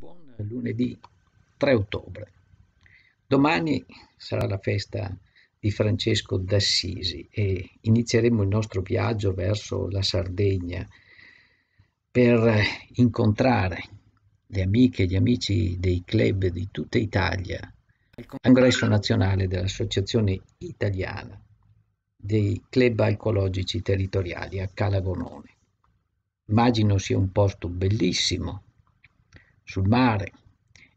Buon lunedì 3 ottobre. Domani sarà la festa di Francesco d'Assisi e inizieremo il nostro viaggio verso la Sardegna per incontrare le amiche e gli amici dei club di tutta Italia al congresso nazionale dell'Associazione Italiana dei club alcologici territoriali a Calagonone. Immagino sia un posto bellissimo sul mare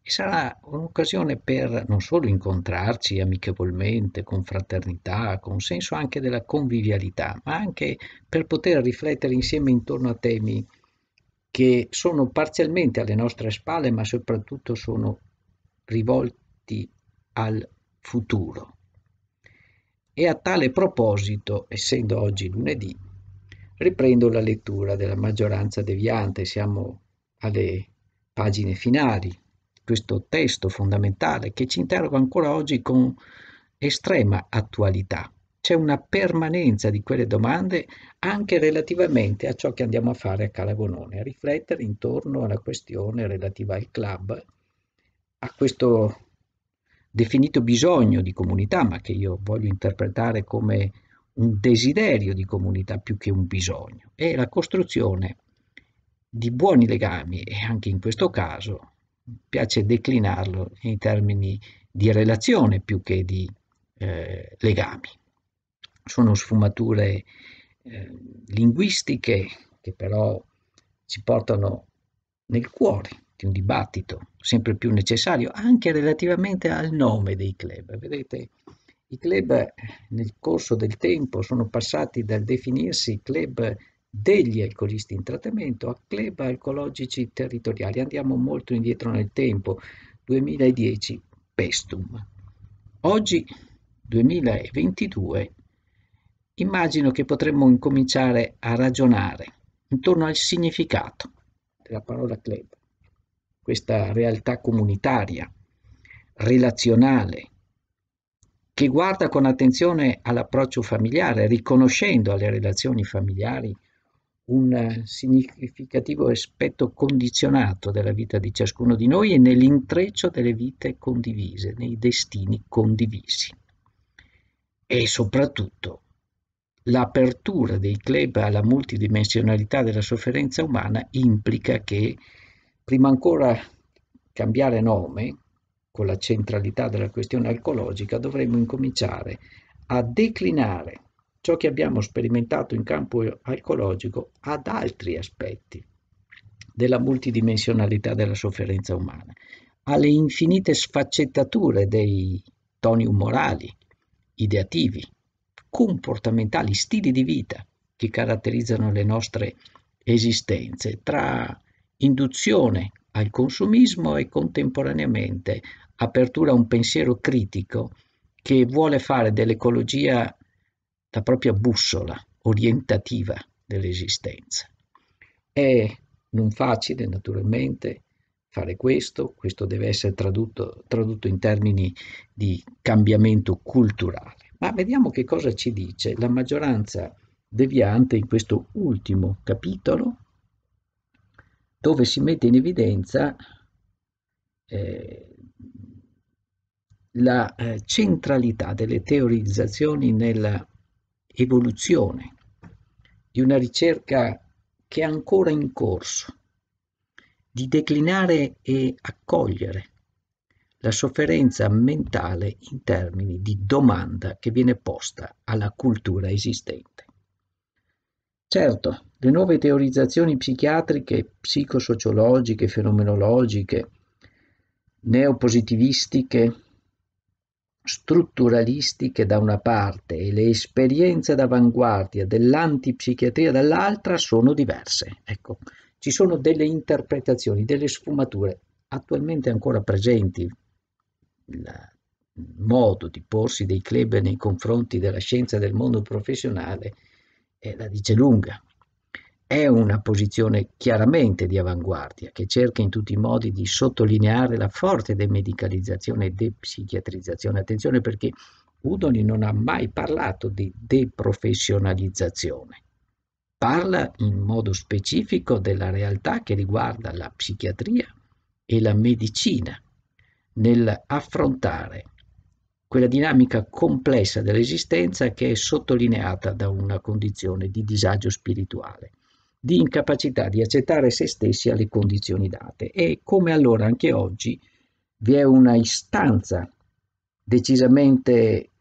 e sarà un'occasione per non solo incontrarci amichevolmente, con fraternità, con senso anche della convivialità, ma anche per poter riflettere insieme intorno a temi che sono parzialmente alle nostre spalle, ma soprattutto sono rivolti al futuro. E a tale proposito, essendo oggi lunedì, riprendo la lettura della maggioranza deviante, siamo alle pagine finali, questo testo fondamentale che ci interroga ancora oggi con estrema attualità. C'è una permanenza di quelle domande anche relativamente a ciò che andiamo a fare a Calagonone, a riflettere intorno alla questione relativa al club, a questo definito bisogno di comunità, ma che io voglio interpretare come un desiderio di comunità più che un bisogno, e la costruzione di buoni legami e anche in questo caso piace declinarlo in termini di relazione più che di eh, legami. Sono sfumature eh, linguistiche che però ci portano nel cuore di un dibattito sempre più necessario anche relativamente al nome dei club. Vedete, i club nel corso del tempo sono passati dal definirsi club degli alcolisti in trattamento a club alcologici territoriali. Andiamo molto indietro nel tempo, 2010, Pestum. Oggi, 2022, immagino che potremmo incominciare a ragionare intorno al significato della parola club, questa realtà comunitaria, relazionale, che guarda con attenzione all'approccio familiare, riconoscendo alle relazioni familiari un eh, significativo aspetto condizionato della vita di ciascuno di noi e nell'intreccio delle vite condivise, nei destini condivisi. E soprattutto l'apertura dei club alla multidimensionalità della sofferenza umana implica che, prima ancora cambiare nome, con la centralità della questione alcologica, dovremmo incominciare a declinare ciò che abbiamo sperimentato in campo alcologico ad altri aspetti della multidimensionalità della sofferenza umana, alle infinite sfaccettature dei toni umorali, ideativi, comportamentali, stili di vita che caratterizzano le nostre esistenze, tra induzione al consumismo e contemporaneamente apertura a un pensiero critico che vuole fare dell'ecologia la propria bussola orientativa dell'esistenza. È non facile, naturalmente, fare questo, questo deve essere tradotto, tradotto in termini di cambiamento culturale. Ma vediamo che cosa ci dice la maggioranza deviante in questo ultimo capitolo, dove si mette in evidenza eh, la eh, centralità delle teorizzazioni nella evoluzione, di una ricerca che è ancora in corso, di declinare e accogliere la sofferenza mentale in termini di domanda che viene posta alla cultura esistente. Certo, le nuove teorizzazioni psichiatriche, psicosociologiche, fenomenologiche, neopositivistiche strutturalistiche da una parte e le esperienze d'avanguardia dell'antipsichiatria dall'altra sono diverse. Ecco, ci sono delle interpretazioni, delle sfumature attualmente ancora presenti. Il modo di porsi dei club nei confronti della scienza del mondo professionale è la dice lunga è una posizione chiaramente di avanguardia che cerca in tutti i modi di sottolineare la forte demedicalizzazione e depsichiatrizzazione. Attenzione perché Udoni non ha mai parlato di deprofessionalizzazione, parla in modo specifico della realtà che riguarda la psichiatria e la medicina nell'affrontare quella dinamica complessa dell'esistenza che è sottolineata da una condizione di disagio spirituale di incapacità di accettare se stessi alle condizioni date. E come allora anche oggi vi è una istanza decisamente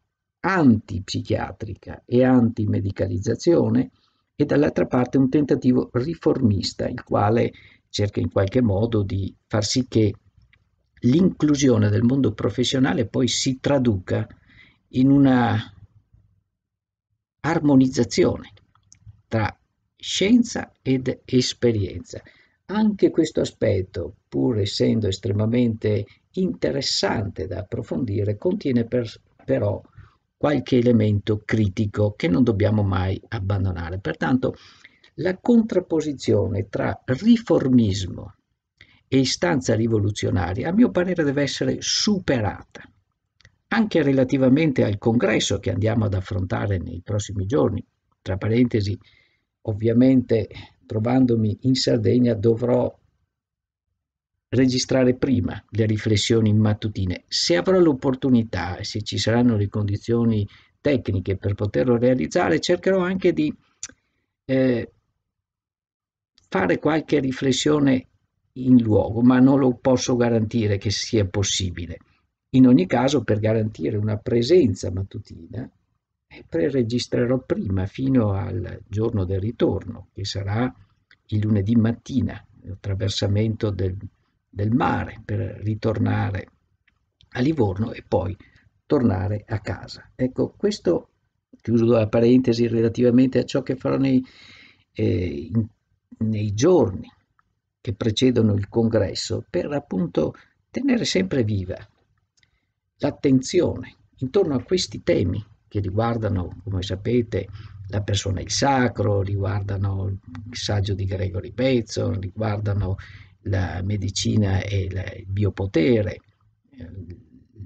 antipsichiatrica e antimedicalizzazione e dall'altra parte un tentativo riformista il quale cerca in qualche modo di far sì che l'inclusione del mondo professionale poi si traduca in una armonizzazione tra scienza ed esperienza. Anche questo aspetto, pur essendo estremamente interessante da approfondire, contiene per, però qualche elemento critico che non dobbiamo mai abbandonare. Pertanto la contrapposizione tra riformismo e istanza rivoluzionaria, a mio parere, deve essere superata. Anche relativamente al congresso che andiamo ad affrontare nei prossimi giorni, tra parentesi, ovviamente trovandomi in Sardegna dovrò registrare prima le riflessioni mattutine. Se avrò l'opportunità e se ci saranno le condizioni tecniche per poterlo realizzare, cercherò anche di eh, fare qualche riflessione in luogo, ma non lo posso garantire che sia possibile. In ogni caso, per garantire una presenza mattutina, preregistrerò prima fino al giorno del ritorno, che sarà il lunedì mattina, l'attraversamento del, del mare per ritornare a Livorno e poi tornare a casa. Ecco, questo, chiuso la parentesi relativamente a ciò che farò nei, eh, in, nei giorni che precedono il congresso, per appunto tenere sempre viva l'attenzione intorno a questi temi che riguardano, come sapete, la persona il sacro, riguardano il saggio di Gregory Bateson, riguardano la medicina e la, il biopotere, eh,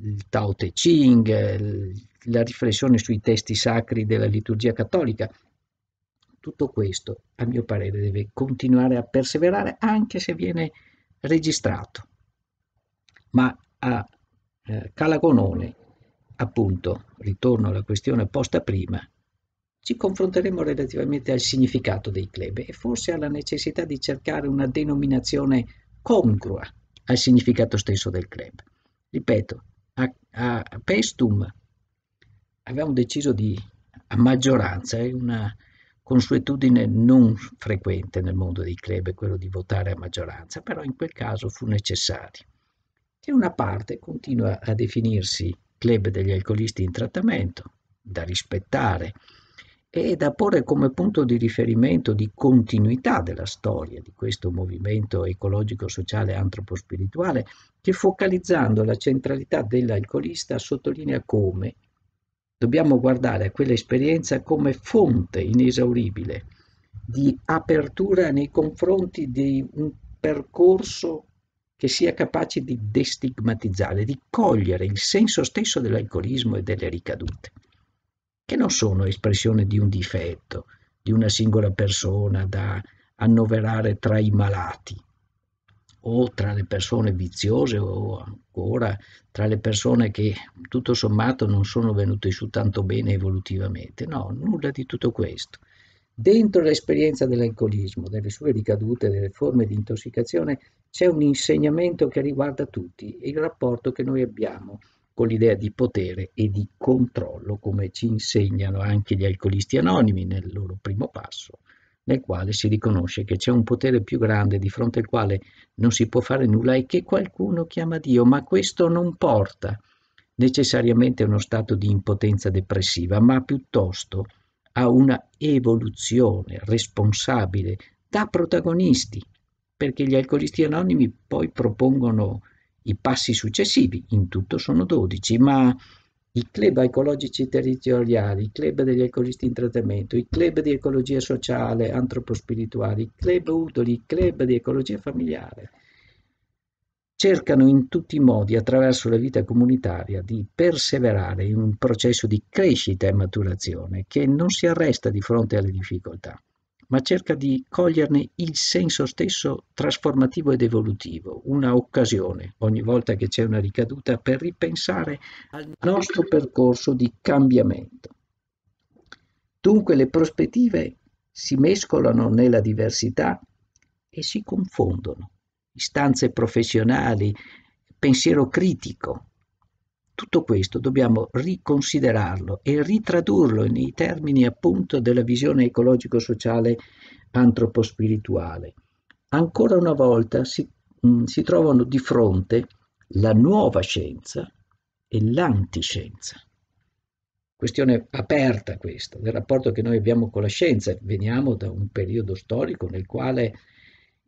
il Tao Te Ching, eh, la riflessione sui testi sacri della liturgia cattolica. Tutto questo, a mio parere, deve continuare a perseverare anche se viene registrato. Ma a eh, Calagonone appunto, ritorno alla questione posta prima, ci confronteremo relativamente al significato dei club e forse alla necessità di cercare una denominazione congrua al significato stesso del club. Ripeto, a, a Pestum avevamo deciso di, a maggioranza, è una consuetudine non frequente nel mondo dei club, quello di votare a maggioranza, però in quel caso fu necessario. Che una parte continua a definirsi Club degli alcolisti in trattamento, da rispettare e da porre come punto di riferimento di continuità della storia di questo movimento ecologico-sociale e antropospirituale che focalizzando la centralità dell'alcolista sottolinea come dobbiamo guardare a quell'esperienza come fonte inesauribile di apertura nei confronti di un percorso che sia capace di destigmatizzare, di cogliere il senso stesso dell'alcolismo e delle ricadute, che non sono espressione di un difetto, di una singola persona da annoverare tra i malati o tra le persone viziose o ancora tra le persone che tutto sommato non sono venute su tanto bene evolutivamente. No, nulla di tutto questo. Dentro l'esperienza dell'alcolismo, delle sue ricadute, delle forme di intossicazione, c'è un insegnamento che riguarda tutti, il rapporto che noi abbiamo con l'idea di potere e di controllo, come ci insegnano anche gli alcolisti anonimi nel loro primo passo, nel quale si riconosce che c'è un potere più grande di fronte al quale non si può fare nulla e che qualcuno chiama Dio, ma questo non porta necessariamente a uno stato di impotenza depressiva, ma piuttosto a una evoluzione responsabile da protagonisti perché gli alcolisti anonimi poi propongono i passi successivi, in tutto sono 12, ma i club ecologici territoriali, i club degli alcolisti in trattamento, i club di ecologia sociale, antropospirituali, i club utili, i club di ecologia familiare, cercano in tutti i modi, attraverso la vita comunitaria, di perseverare in un processo di crescita e maturazione che non si arresta di fronte alle difficoltà ma cerca di coglierne il senso stesso trasformativo ed evolutivo, una occasione ogni volta che c'è una ricaduta per ripensare al nostro percorso di cambiamento. Dunque le prospettive si mescolano nella diversità e si confondono. Istanze professionali, pensiero critico, tutto questo dobbiamo riconsiderarlo e ritradurlo nei termini appunto della visione ecologico-sociale antropospirituale. Ancora una volta si, mh, mm, si trovano di fronte la nuova scienza e l'antiscienza. Questione aperta questa, del rapporto che noi abbiamo con la scienza. Veniamo da un periodo storico nel quale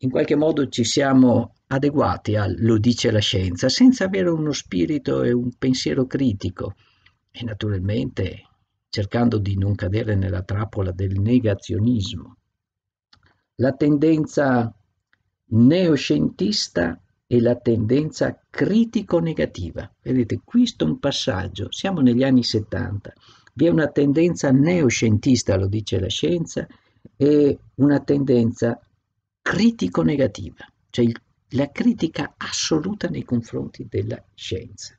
in qualche modo ci siamo adeguati a lo dice la scienza, senza avere uno spirito e un pensiero critico e naturalmente cercando di non cadere nella trappola del negazionismo. La tendenza neoscientista e la tendenza critico-negativa. Vedete, questo è un passaggio, siamo negli anni 70, vi è una tendenza neoscientista, lo dice la scienza, e una tendenza critico-negativa, cioè il la critica assoluta nei confronti della scienza.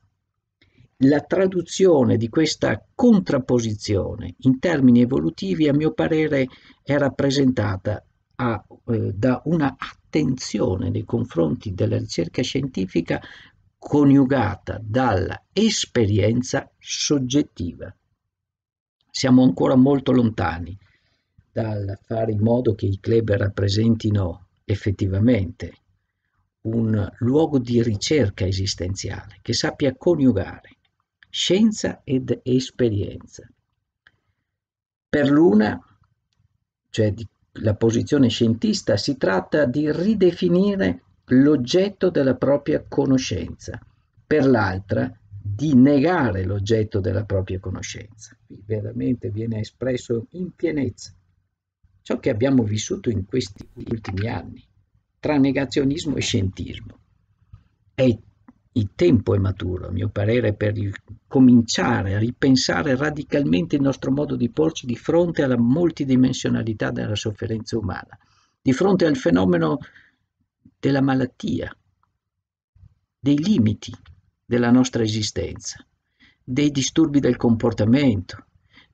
La traduzione di questa contrapposizione in termini evolutivi, a mio parere, è rappresentata a, eh, da una attenzione nei confronti della ricerca scientifica coniugata dall'esperienza soggettiva. Siamo ancora molto lontani dal fare in modo che i club rappresentino effettivamente un luogo di ricerca esistenziale che sappia coniugare scienza ed esperienza. Per l'una, cioè la posizione scientista, si tratta di ridefinire l'oggetto della propria conoscenza, per l'altra di negare l'oggetto della propria conoscenza. Qui veramente viene espresso in pienezza ciò che abbiamo vissuto in questi ultimi anni tra negazionismo e scientismo. È il tempo è maturo, a mio parere, per cominciare a ripensare radicalmente il nostro modo di porci di fronte alla multidimensionalità della sofferenza umana, di fronte al fenomeno della malattia, dei limiti della nostra esistenza, dei disturbi del comportamento,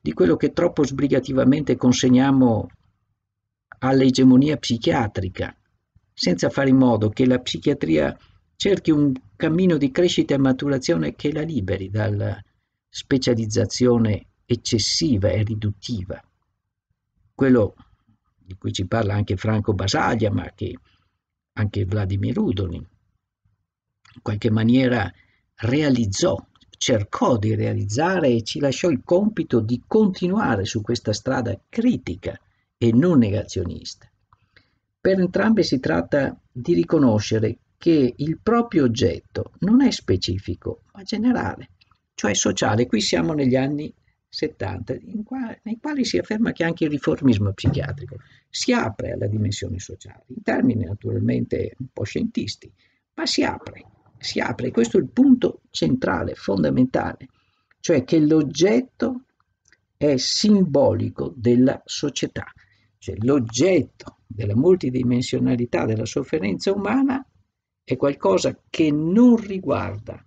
di quello che troppo sbrigativamente consegniamo all'egemonia psichiatrica senza fare in modo che la psichiatria cerchi un cammino di crescita e maturazione che la liberi dalla specializzazione eccessiva e riduttiva. Quello di cui ci parla anche Franco Basaglia, ma che anche Vladimir Udolin in qualche maniera realizzò, cercò di realizzare e ci lasciò il compito di continuare su questa strada critica e non negazionista. Per entrambe si tratta di riconoscere che il proprio oggetto non è specifico, ma generale, cioè sociale. Qui siamo negli anni 70, qua, nei quali si afferma che anche il riformismo psichiatrico si apre alla dimensione sociale, in termini naturalmente un po' scientisti, ma si apre, si apre. Questo è il punto centrale, fondamentale, cioè che l'oggetto è simbolico della società cioè l'oggetto della multidimensionalità della sofferenza umana è qualcosa che non riguarda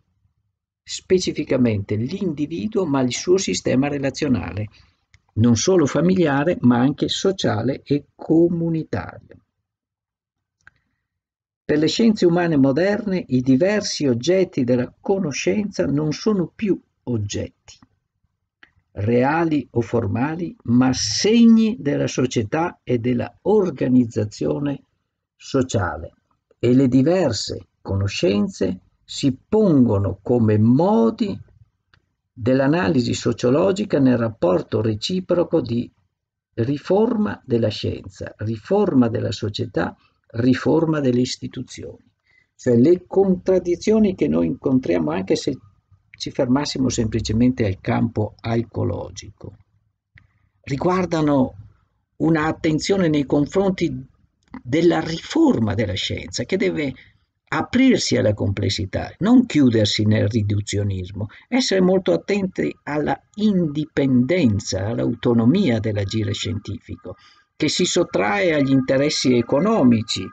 specificamente l'individuo ma il suo sistema relazionale, non solo familiare ma anche sociale e comunitario. Per le scienze umane moderne i diversi oggetti della conoscenza non sono più oggetti, reali o formali, ma segni della società e della organizzazione sociale e le diverse conoscenze si pongono come modi dell'analisi sociologica nel rapporto reciproco di riforma della scienza, riforma della società, riforma delle istituzioni. Cioè le contraddizioni che noi incontriamo anche se ci fermassimo semplicemente al campo alcologico. Riguardano un'attenzione nei confronti della riforma della scienza che deve aprirsi alla complessità, non chiudersi nel riduzionismo, essere molto attenti alla indipendenza, all'autonomia dell'agire scientifico, che si sottrae agli interessi economici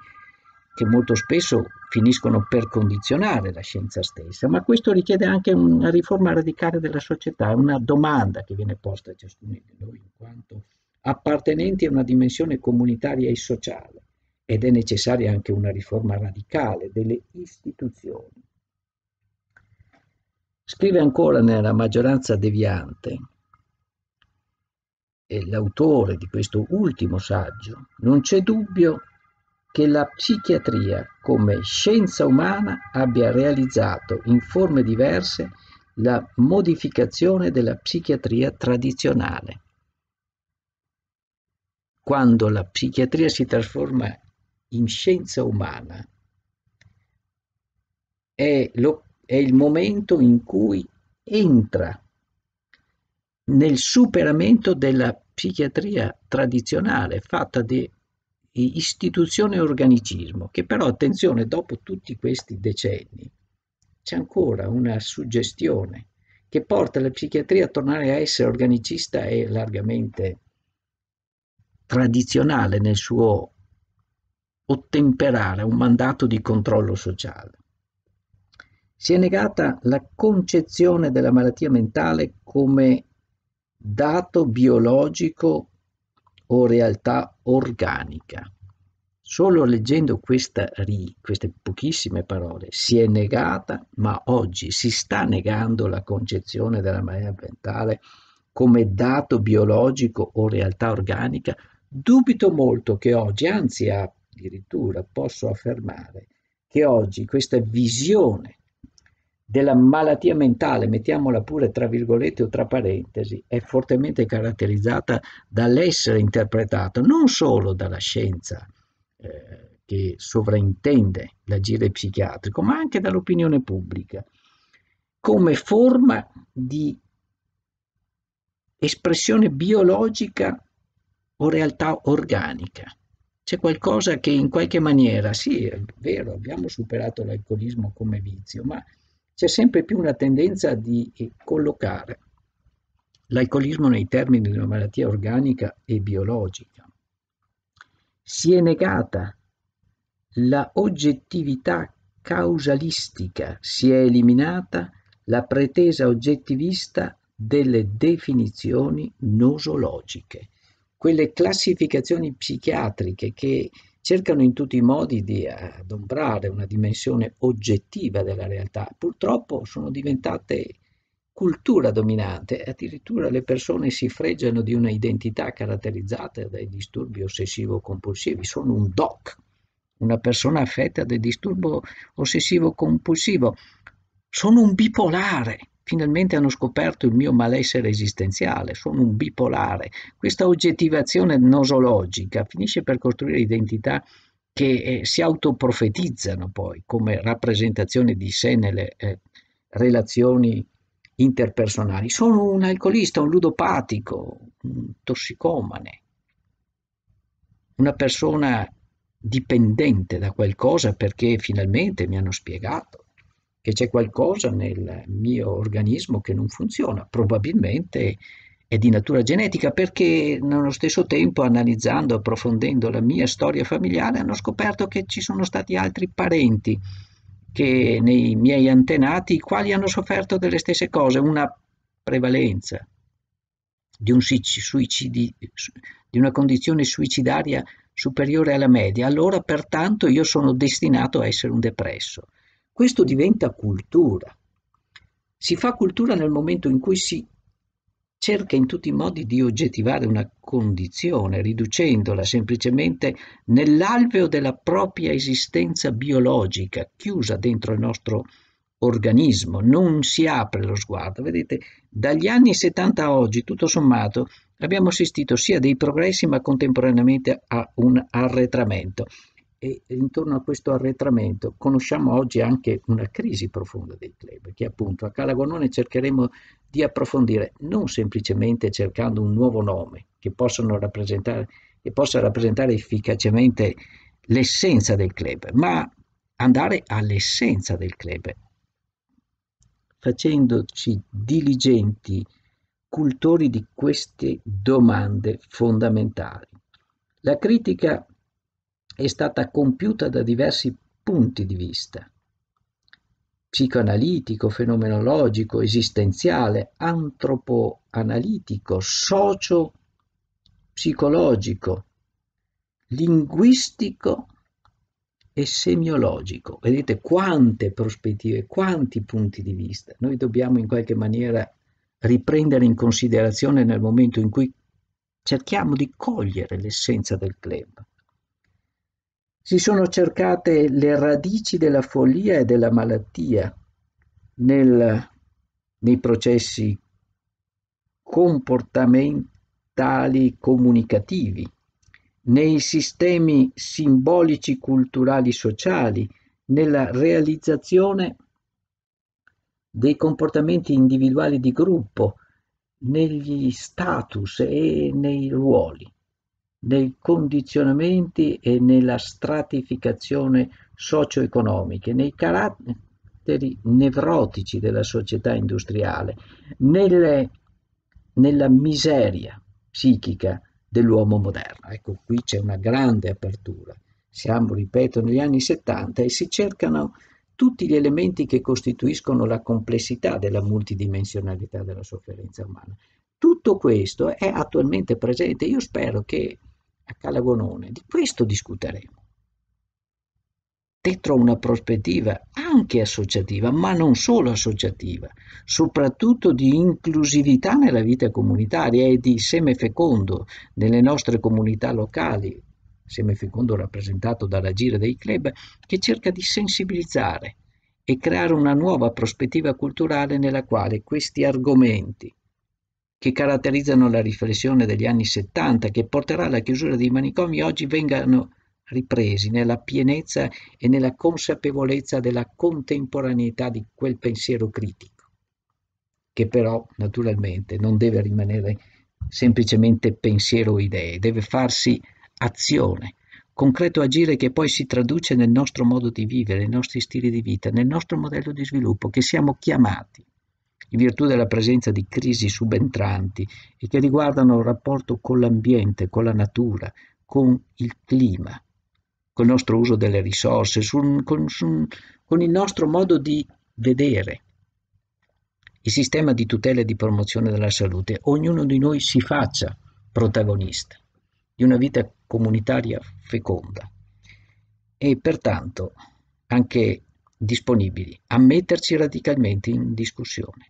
che molto spesso finiscono per condizionare la scienza stessa, ma questo richiede anche una riforma radicale della società, una domanda che viene posta a ciascuno di noi in quanto appartenenti a una dimensione comunitaria e sociale ed è necessaria anche una riforma radicale delle istituzioni. Scrive ancora nella maggioranza deviante, l'autore di questo ultimo saggio, non c'è dubbio che la psichiatria come scienza umana abbia realizzato in forme diverse la modificazione della psichiatria tradizionale. Quando la psichiatria si trasforma in scienza umana, è, lo, è il momento in cui entra nel superamento della psichiatria tradizionale fatta di istituzione e organicismo, che però attenzione, dopo tutti questi decenni c'è ancora una suggestione che porta la psichiatria a tornare a essere organicista e largamente tradizionale nel suo ottemperare un mandato di controllo sociale. Si è negata la concezione della malattia mentale come dato biologico o realtà organica. Solo leggendo questa ri, queste pochissime parole, si è negata, ma oggi si sta negando la concezione della materia ambientale come dato biologico o realtà organica, dubito molto che oggi, anzi addirittura posso affermare, che oggi questa visione della malattia mentale, mettiamola pure tra virgolette o tra parentesi, è fortemente caratterizzata dall'essere interpretata non solo dalla scienza eh, che sovraintende l'agire psichiatrico, ma anche dall'opinione pubblica, come forma di espressione biologica o realtà organica. C'è qualcosa che in qualche maniera, sì, è vero, abbiamo superato l'alcolismo come vizio, ma c'è sempre più una tendenza di eh, collocare l'alcolismo nei termini di una malattia organica e biologica. Si è negata la oggettività causalistica, si è eliminata la pretesa oggettivista delle definizioni nosologiche, quelle classificazioni psichiatriche che cercano in tutti i modi di eh, adombrare una dimensione oggettiva della realtà. Purtroppo sono diventate cultura dominante, addirittura le persone si freggiano di una identità caratterizzata dai disturbi ossessivo-compulsivi, sono un doc, una persona affetta da disturbo ossessivo-compulsivo, sono un bipolare Finalmente hanno scoperto il mio malessere esistenziale, sono un bipolare. Questa oggettivazione nosologica finisce per costruire identità che eh, si autoprofetizzano poi come rappresentazione di sé nelle eh, relazioni interpersonali. Sono un alcolista, un ludopatico, un tossicomane, una persona dipendente da qualcosa perché finalmente mi hanno spiegato che c'è qualcosa nel mio organismo che non funziona, probabilmente è di natura genetica, perché nello stesso tempo analizzando, approfondendo la mia storia familiare, hanno scoperto che ci sono stati altri parenti che nei miei antenati, i quali hanno sofferto delle stesse cose, una prevalenza di, un suicidi, di una condizione suicidaria superiore alla media, allora pertanto io sono destinato a essere un depresso. Questo diventa cultura. Si fa cultura nel momento in cui si cerca in tutti i modi di oggettivare una condizione, riducendola semplicemente nell'alveo della propria esistenza biologica, chiusa dentro il nostro organismo, non si apre lo sguardo. Vedete, dagli anni 70 a oggi, tutto sommato, abbiamo assistito sia a dei progressi ma contemporaneamente a un arretramento e intorno a questo arretramento conosciamo oggi anche una crisi profonda dei club che appunto a Calagonone cercheremo di approfondire non semplicemente cercando un nuovo nome che, che possa rappresentare efficacemente l'essenza del club, ma andare all'essenza del club, facendoci diligenti cultori di queste domande fondamentali. La critica è stata compiuta da diversi punti di vista psicoanalitico, fenomenologico, esistenziale, antropoanalitico, socio-psicologico, linguistico e semiologico. Vedete quante prospettive, quanti punti di vista. Noi dobbiamo in qualche maniera riprendere in considerazione nel momento in cui cerchiamo di cogliere l'essenza del club. Si sono cercate le radici della follia e della malattia nel, nei processi comportamentali comunicativi, nei sistemi simbolici culturali sociali, nella realizzazione dei comportamenti individuali di gruppo, negli status e nei ruoli nei condizionamenti e nella stratificazione socio-economiche, nei caratteri nevrotici della società industriale, nelle, nella miseria psichica dell'uomo moderno. Ecco, qui c'è una grande apertura. Siamo, ripeto, negli anni 70 e si cercano tutti gli elementi che costituiscono la complessità della multidimensionalità della sofferenza umana. Tutto questo è attualmente presente. Io spero che a Calagonone. Di questo discuteremo. Dentro una prospettiva anche associativa, ma non solo associativa, soprattutto di inclusività nella vita comunitaria e di seme fecondo nelle nostre comunità locali, seme fecondo rappresentato dalla gira dei club, che cerca di sensibilizzare e creare una nuova prospettiva culturale nella quale questi argomenti, che caratterizzano la riflessione degli anni 70 che porterà alla chiusura dei manicomi oggi vengano ripresi nella pienezza e nella consapevolezza della contemporaneità di quel pensiero critico, che però naturalmente non deve rimanere semplicemente pensiero o idee, deve farsi azione, concreto agire che poi si traduce nel nostro modo di vivere, nei nostri stili di vita, nel nostro modello di sviluppo che siamo chiamati in virtù della presenza di crisi subentranti e che riguardano il rapporto con l'ambiente, con la natura, con il clima, col nostro uso delle risorse, sul, con, sul, con il nostro modo di vedere. Il sistema di tutela e di promozione della salute, ognuno di noi si faccia protagonista di una vita comunitaria feconda e pertanto anche disponibili a metterci radicalmente in discussione.